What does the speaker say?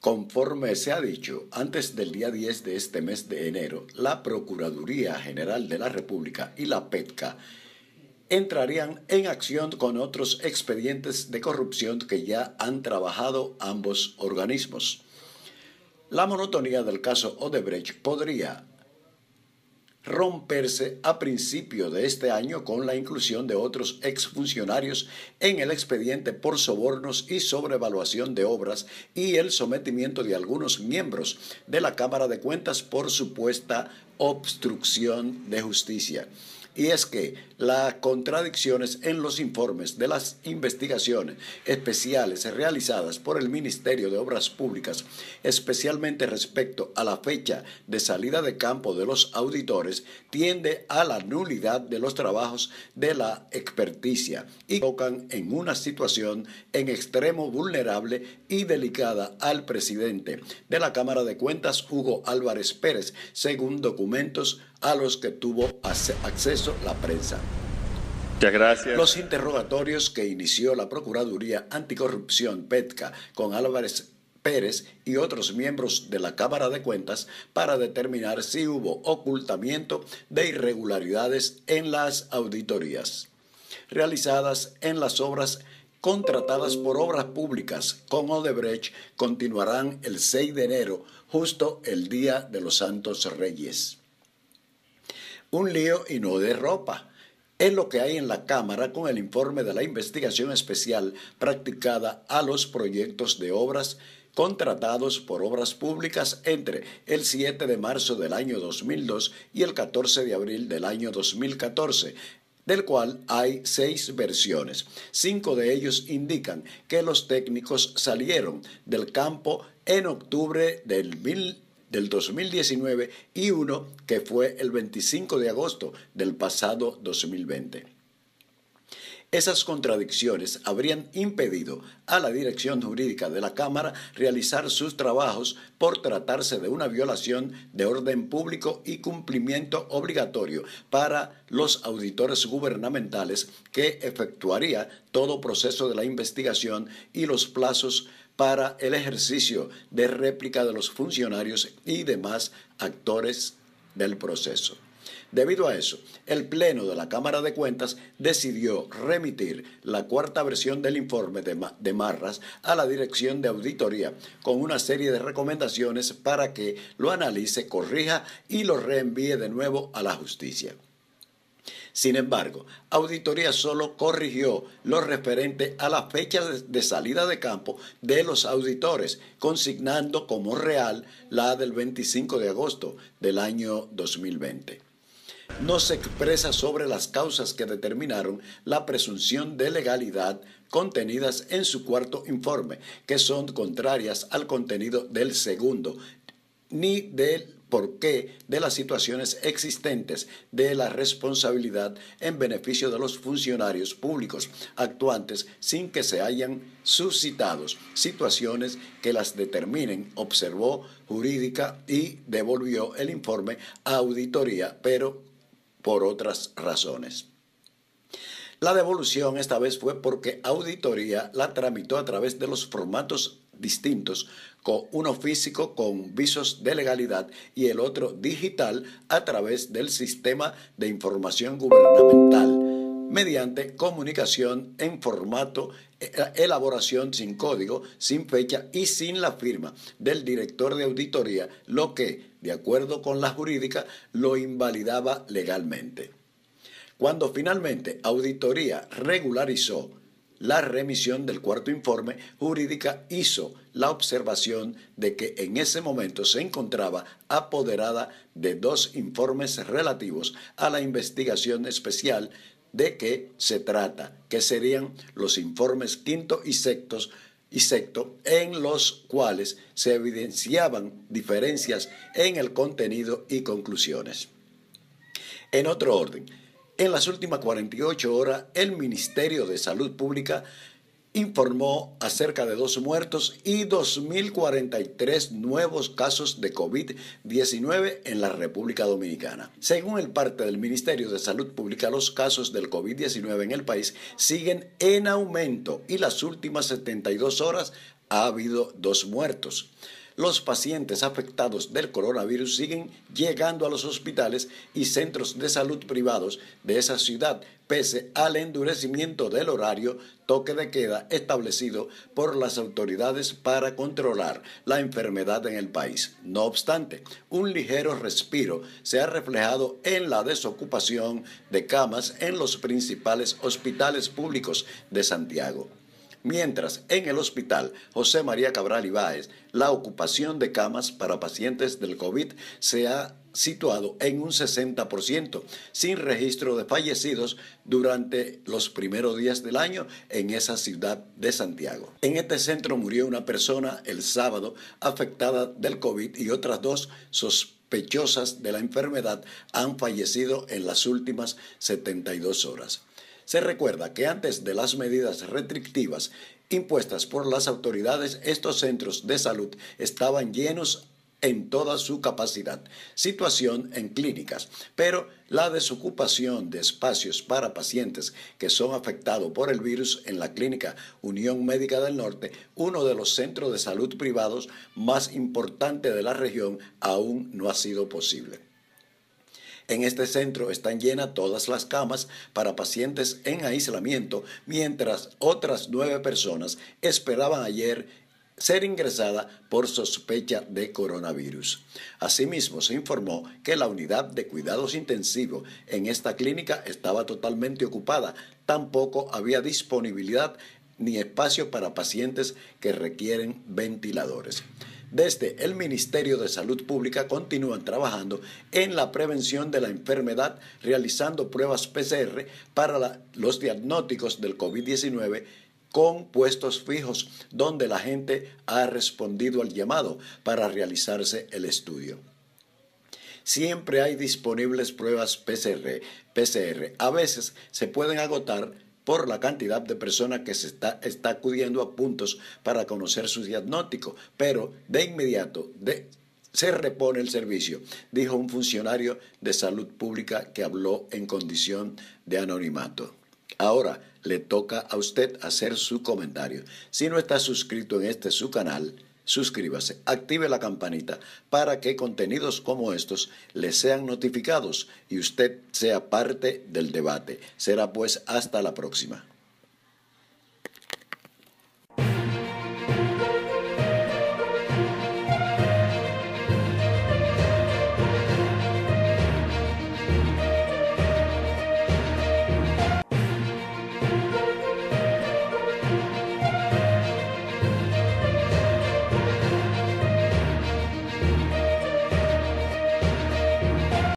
Conforme se ha dicho, antes del día 10 de este mes de enero, la Procuraduría General de la República y la PETCA entrarían en acción con otros expedientes de corrupción que ya han trabajado ambos organismos. La monotonía del caso Odebrecht podría romperse a principio de este año con la inclusión de otros exfuncionarios en el expediente por sobornos y sobrevaluación de obras y el sometimiento de algunos miembros de la Cámara de Cuentas por supuesta obstrucción de justicia y es que las contradicciones en los informes de las investigaciones especiales realizadas por el Ministerio de Obras Públicas, especialmente respecto a la fecha de salida de campo de los auditores, tiende a la nulidad de los trabajos de la experticia y tocan en una situación en extremo vulnerable y delicada al presidente de la Cámara de Cuentas, Hugo Álvarez Pérez, según documentos a los que tuvo acceso la prensa. Muchas gracias. Los interrogatorios que inició la Procuraduría Anticorrupción PETCA con Álvarez Pérez y otros miembros de la Cámara de Cuentas para determinar si hubo ocultamiento de irregularidades en las auditorías realizadas en las obras contratadas por obras públicas con Odebrecht continuarán el 6 de enero, justo el día de los Santos Reyes. Un lío y no de ropa. Es lo que hay en la Cámara con el informe de la investigación especial practicada a los proyectos de obras contratados por obras públicas entre el 7 de marzo del año 2002 y el 14 de abril del año 2014 del cual hay seis versiones. Cinco de ellos indican que los técnicos salieron del campo en octubre del del 2019 y uno que fue el 25 de agosto del pasado 2020. Esas contradicciones habrían impedido a la Dirección Jurídica de la Cámara realizar sus trabajos por tratarse de una violación de orden público y cumplimiento obligatorio para los auditores gubernamentales que efectuaría todo proceso de la investigación y los plazos para el ejercicio de réplica de los funcionarios y demás actores del proceso. Debido a eso, el Pleno de la Cámara de Cuentas decidió remitir la cuarta versión del informe de, Marras a la Dirección de Auditoría con una serie de recomendaciones para que lo analice, corrija y lo reenvíe de nuevo a la justicia. Sin embargo, Auditoría solo corrigió lo referente a la fecha de salida de campo de los auditores, consignando como real la del 25 de agosto del año 2020 no se expresa sobre las causas que determinaron la presunción de legalidad contenidas en su cuarto informe, que son contrarias al contenido del segundo, ni del por qué de las situaciones existentes de la responsabilidad en beneficio de los funcionarios públicos actuantes sin que se hayan suscitado situaciones que las determinen, observó jurídica y devolvió el informe a auditoría, pero por otras razones. La devolución esta vez fue porque auditoría la tramitó a través de los formatos distintos, con uno físico con visos de legalidad y el otro digital a través del sistema de información gubernamental, mediante comunicación en formato e, e, elaboración sin código, sin fecha y sin la firma del director de auditoría, lo que, de acuerdo con la jurídica, lo invalidaba legalmente. Cuando finalmente Auditoría regularizó la remisión del cuarto informe jurídica hizo la observación de que en ese momento se encontraba apoderada de dos informes relativos a la investigación especial de que se trata, que serían los informes quinto y sexto, y sexto, en los cuales se evidenciaban diferencias en el contenido y conclusiones. En otro orden, en las últimas 48 horas, el Ministerio de Salud Pública informó acerca de dos muertos y 2.043 nuevos casos de COVID-19 en la República Dominicana. Según el parte del Ministerio de Salud Pública, los casos del COVID-19 en el país siguen en aumento y las últimas 72 horas ha habido dos muertos los pacientes afectados del coronavirus siguen llegando a los hospitales y centros de salud privados de esa ciudad, pese al endurecimiento del horario toque de queda establecido por las autoridades para controlar la enfermedad en el país. No obstante, un ligero respiro se ha reflejado en la desocupación de camas en los principales hospitales públicos de Santiago mientras en el hospital José María Cabral Ibáez, la ocupación de camas para pacientes del COVID se ha situado en un 60%, sin registro de fallecidos durante los primeros días del año en esa ciudad de Santiago. En este centro murió una persona el sábado afectada del COVID y otras dos sospechosas de la enfermedad han fallecido en las últimas 72 horas. Se recuerda que antes de las medidas restrictivas impuestas por las autoridades, estos centros de salud estaban llenos en toda su capacidad, situación en clínicas, pero la desocupación de espacios para pacientes que son afectados por el virus en la clínica Unión Médica del Norte, uno de los centros de salud privados más importantes de la región, aún no ha sido posible. En este centro están llenas todas las camas para pacientes en aislamiento, mientras otras nueve personas esperaban ayer ser ingresada por sospecha de coronavirus. Asimismo, se informó que la unidad de cuidados intensivos en esta clínica estaba totalmente ocupada. Tampoco había disponibilidad ni espacio para pacientes que requieren ventiladores desde el Ministerio de Salud Pública continúan trabajando en la prevención de la enfermedad, realizando pruebas PCR para los diagnósticos del COVID-19 con puestos fijos donde la gente ha respondido al llamado para realizarse el estudio. Siempre hay disponibles pruebas PCR. PCR. A veces se pueden agotar por la cantidad de personas que se está, acudiendo a puntos para conocer su diagnóstico, pero de inmediato se repone el servicio, dijo un funcionario de salud pública que habló en condición de anonimato. Ahora le toca a usted hacer su comentario. Si no está suscrito en este su canal, suscríbase, active la campanita para que contenidos como estos le sean notificados y usted sea parte del debate. Será pues hasta la próxima.